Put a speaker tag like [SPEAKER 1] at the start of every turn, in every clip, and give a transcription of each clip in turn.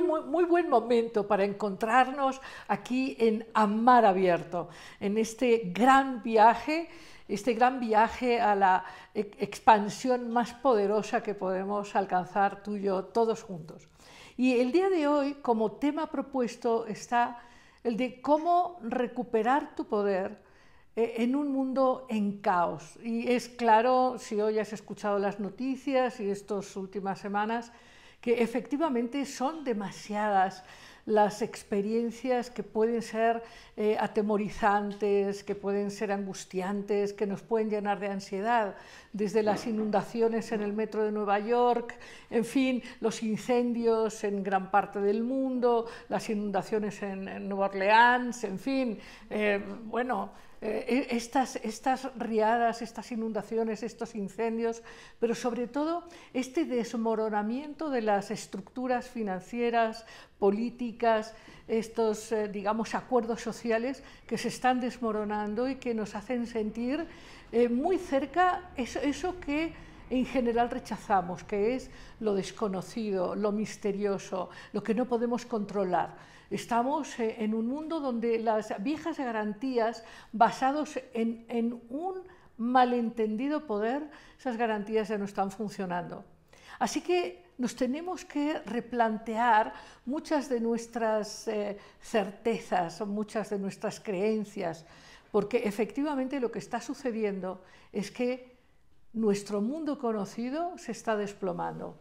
[SPEAKER 1] muy, muy, buen momento para encontrarnos aquí en Amar Abierto, en este gran viaje este gran viaje a la expansión más poderosa que podemos alcanzar tú y yo todos juntos. Y el día de hoy, como tema propuesto, está el de cómo recuperar tu poder eh, en un mundo en caos. Y es claro, si hoy has escuchado las noticias y estas últimas semanas, que efectivamente son demasiadas las experiencias que pueden ser eh, atemorizantes, que pueden ser angustiantes, que nos pueden llenar de ansiedad, desde las inundaciones en el metro de Nueva York, en fin, los incendios en gran parte del mundo, las inundaciones en, Nueva Orleans, en fin, eh, bueno eh, e, estas, riadas, estas inundaciones, estos incendios, pero sobre todo este desmoronamiento de las estructuras financieras, políticas, estos, eh, digamos, acuerdos sociales que se están desmoronando y que nos hacen sentir eh, muy cerca eso que en general rechazamos, que es lo desconocido, lo misterioso, lo que no podemos controlar. Estamos eh, en un mundo donde las viejas garantías basadas en, un malentendido poder, esas garantías ya no están funcionando. Así que nos tenemos que replantear muchas de nuestras eh, certezas, muchas de nuestras creencias, porque efectivamente lo que está sucediendo es que nuestro mundo conocido se está desplomando.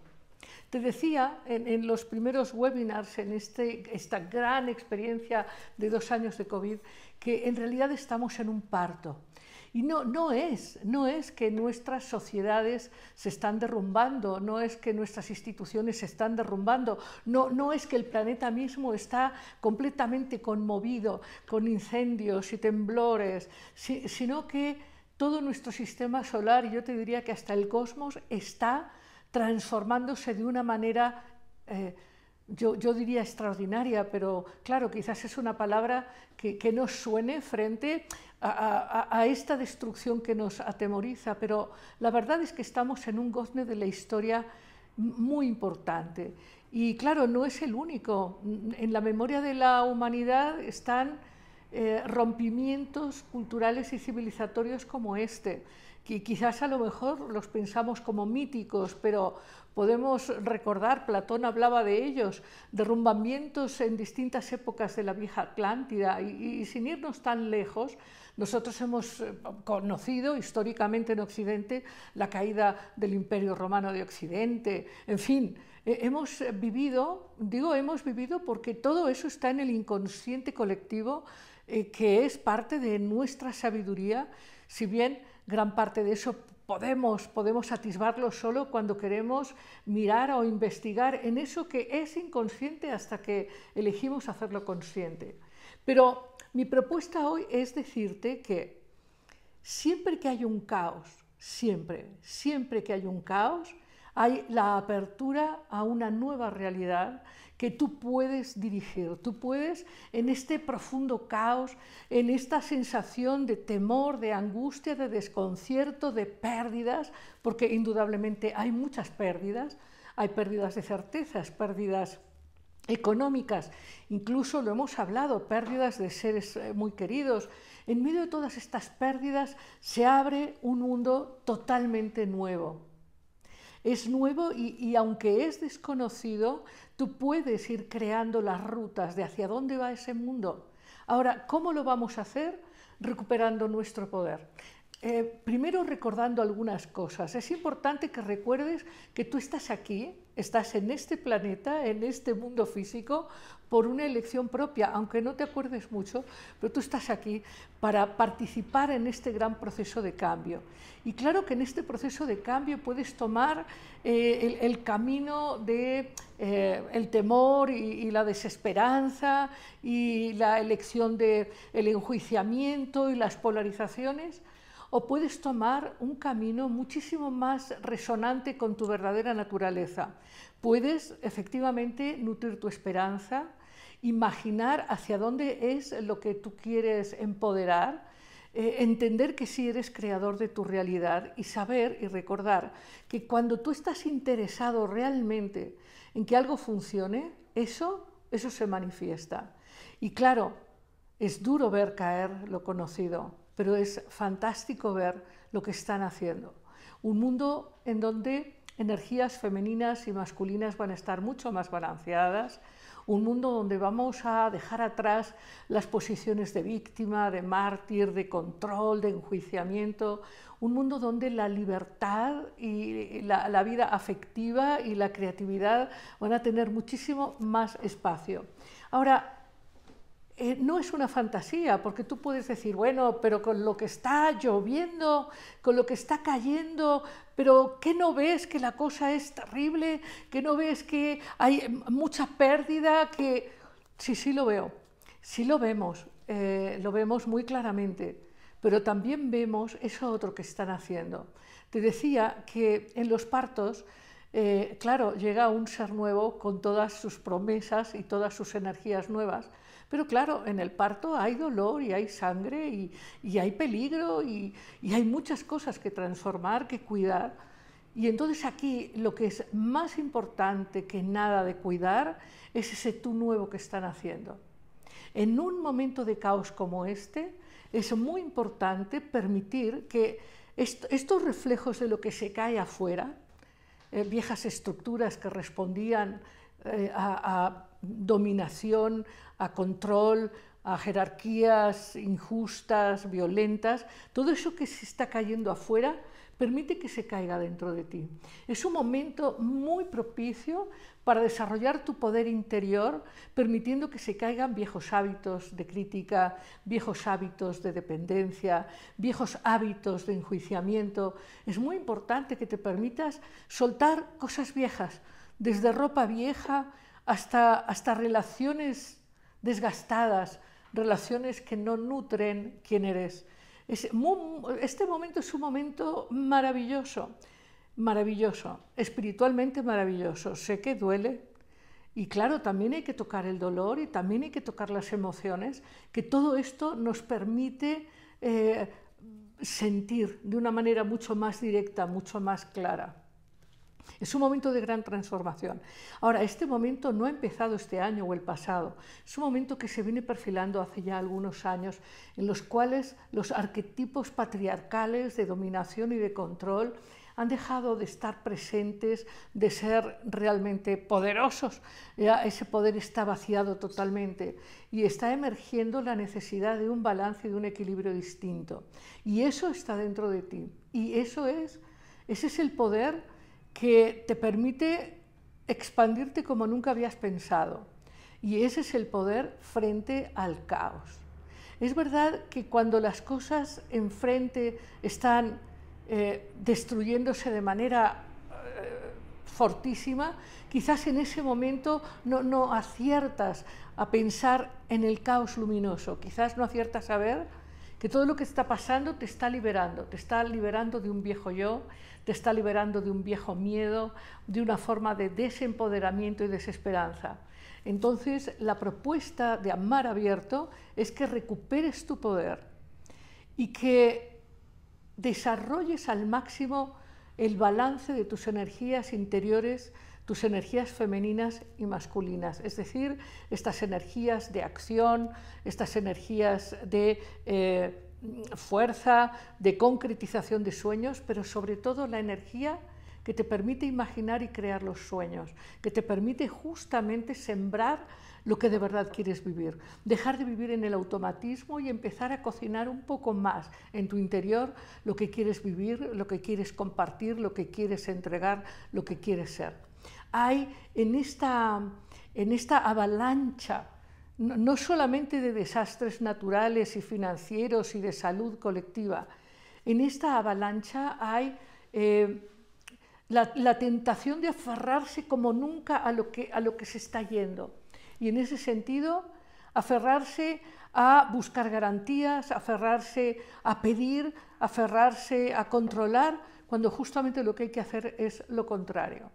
[SPEAKER 1] Te decía en, los primeros webinars, en este, esta gran experiencia de dos años de COVID, que en realidad estamos en un parto. Y no, no, es, no es que nuestras sociedades se están derrumbando, no es que nuestras instituciones se están derrumbando, no, no es que el planeta mismo está completamente conmovido con incendios y temblores, sino que todo nuestro sistema solar, yo te diría que hasta el cosmos está transformándose de una manera, eh, yo, yo, diría extraordinaria, pero claro, quizás es una palabra que, que nos suene frente a, a, esta destrucción que nos atemoriza, pero la verdad es que estamos en un gozne de la historia muy importante. Y claro, no es el único. En la memoria de la humanidad están eh, rompimientos culturales y civilizatorios como este, que quizás a lo mejor los pensamos como míticos, pero podemos recordar, Platón hablaba de ellos, derrumbamientos en distintas épocas de la vieja Atlántida y sin irnos tan lejos, nosotros hemos eh, conocido históricamente en Occidente la caída del Imperio Romano de Occidente, en fin, eh, hemos vivido, digo hemos vivido porque todo eso está en el inconsciente colectivo eh, que es parte de nuestra sabiduría, si bien gran parte de eso podemos, podemos atisbarlo solo cuando queremos mirar o investigar en eso que es inconsciente hasta que elegimos hacerlo consciente. Pero mi propuesta hoy es decirte que siempre que hay un caos, siempre, siempre que hay un caos, hay la apertura a una nueva realidad que tú puedes dirigir, tú puedes en este profundo caos, en esta sensación de temor, de angustia, de desconcierto, de pérdidas, porque indudablemente hay muchas pérdidas, hay pérdidas de certezas, pérdidas económicas, incluso lo hemos hablado, pérdidas de seres eh, muy queridos. En medio de todas estas pérdidas se abre un mundo totalmente nuevo. Es nuevo y, aunque es desconocido, tú puedes ir creando las rutas de hacia dónde va ese mundo. Ahora, ¿cómo lo vamos a hacer? Recuperando nuestro poder. Eh, primero recordando algunas cosas. Es importante que recuerdes que tú estás aquí Estás en este planeta, en este mundo físico, por una elección propia, aunque no te acuerdes mucho, pero tú estás aquí para participar en este gran proceso de cambio. Y claro que en este proceso de cambio puedes tomar eh, el, camino de eh, el temor y, la desesperanza y la elección del el enjuiciamiento y las polarizaciones o puedes tomar un camino muchísimo más resonante con tu verdadera naturaleza. Puedes efectivamente nutrir tu esperanza, imaginar hacia dónde es lo que tú quieres empoderar, eh, entender que sí eres creador de tu realidad y saber y recordar que cuando tú estás interesado realmente en que algo funcione, eso, eso se manifiesta. Y claro, es duro ver caer lo conocido, pero es fantástico ver lo que están haciendo. Un mundo en donde energías femeninas y masculinas van a estar mucho más balanceadas, un mundo donde vamos a dejar atrás las posiciones de víctima, de mártir, de control, de enjuiciamiento, un mundo donde la libertad y la, vida afectiva y la creatividad van a tener muchísimo más espacio. Ahora, eh, no es una fantasía, porque tú puedes decir, bueno, pero con lo que está lloviendo, con lo que está cayendo, pero ¿qué no ves que la cosa es terrible? ¿Qué no ves que hay mucha pérdida? Que... Sí, sí lo veo, sí lo vemos, eh, lo vemos muy claramente, pero también vemos eso otro que están haciendo. Te decía que en los partos eh, claro, llega un ser nuevo con todas sus promesas y todas sus energías nuevas, pero claro, en el parto hay dolor y hay sangre y, hay peligro y, hay muchas cosas que transformar, que cuidar. Y entonces aquí lo que es más importante que nada de cuidar es ese tú nuevo que están haciendo. En un momento de caos como este es muy importante permitir que estos reflejos de lo que se cae afuera, eh, viejas estructuras que respondían eh, a, dominación, a control, a jerarquías injustas, violentas, todo eso que se está cayendo afuera permite que se caiga dentro de ti. Es un momento muy propicio para desarrollar tu poder interior, permitiendo que se caigan viejos hábitos de crítica, viejos hábitos de dependencia, viejos hábitos de enjuiciamiento. Es muy importante que te permitas soltar cosas viejas, desde ropa vieja hasta, relaciones desgastadas, relaciones que no nutren quién eres este momento es un momento maravilloso, maravilloso, espiritualmente maravilloso. Sé que duele, y claro, también hay que tocar el dolor y también hay que tocar las emociones, que todo esto nos permite eh, sentir de una manera mucho más directa, mucho más clara. Es un momento de gran transformación. Ahora, este momento no ha empezado este año o el pasado, es un momento que se viene perfilando hace ya algunos años, en los cuales los arquetipos patriarcales de dominación y de control han dejado de estar presentes, de ser realmente poderosos. Ya ese poder está vaciado totalmente y está emergiendo la necesidad de un balance y de un equilibrio distinto. Y eso está dentro de ti. Y eso es, ese es el poder que te permite expandirte como nunca habías pensado. Y ese es el poder frente al caos. Es verdad que cuando las cosas enfrente están eh, destruyéndose de manera eh, fortísima, quizás en ese momento no, no aciertas a pensar en el caos luminoso, quizás no aciertas a ver que todo lo que está pasando te está liberando, te está liberando de un viejo yo, te está liberando de un viejo miedo, de una forma de desempoderamiento y desesperanza. Entonces, la propuesta de Amar Abierto es que recuperes tu poder y que desarrolles al máximo el balance de tus energías interiores, tus energías femeninas y masculinas, es decir, estas energías de acción, estas energías de eh, fuerza, de concretización de sueños, pero sobre todo la energía que te permite imaginar y crear los sueños, que te permite justamente sembrar lo que de verdad quieres vivir, dejar de vivir en el automatismo y empezar a cocinar un poco más en tu interior lo que quieres vivir, lo que quieres compartir, lo que quieres entregar, lo que quieres ser hay en esta, avalancha no, solamente de desastres naturales y financieros y de salud colectiva, en esta avalancha hay eh, la, tentación de aferrarse como nunca a lo, que, a lo que se está yendo. Y en ese sentido, aferrarse a buscar garantías, aferrarse a pedir, aferrarse a controlar, cuando justamente lo que hay que hacer es lo contrario.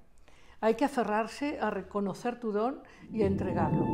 [SPEAKER 1] Hay que aferrarse a reconocer tu don y a entregarlo.